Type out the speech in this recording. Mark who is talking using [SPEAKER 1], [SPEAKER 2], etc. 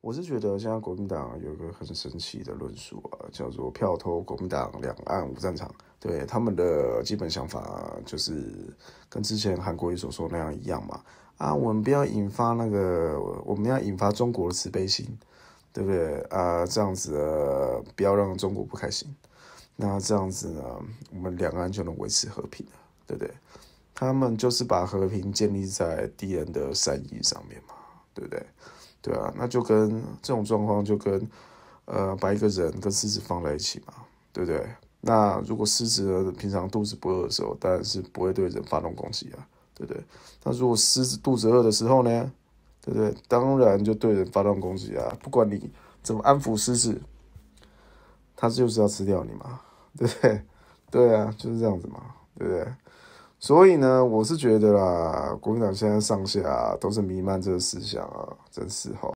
[SPEAKER 1] 我是觉得现在国民党有一个很神奇的论述啊，叫做“票投国民党，两岸无战场”。对他们的基本想法就是跟之前韩国瑜所说那样一样嘛。啊，我们不要引发那个，我们要引发中国的慈悲心，对不对啊？这样子不要让中国不开心。那这样子呢，我们两岸就能维持和平了，对不对？他们就是把和平建立在敌人的善意上面嘛，对不对？对啊，那就跟这种状况，就跟，呃，把一个人跟狮子放在一起嘛，对不对？那如果狮子平常肚子不饿的时候，当然是不会对人发动攻击啊，对不对？那如果狮子肚子饿的时候呢，对不对？当然就对人发动攻击啊，不管你怎么安抚狮子，它就是要吃掉你嘛，对不对？对啊，就是这样子嘛，对不对？所以呢，我是觉得啦，国民党现在上下都是弥漫这个思想啊，真是哈。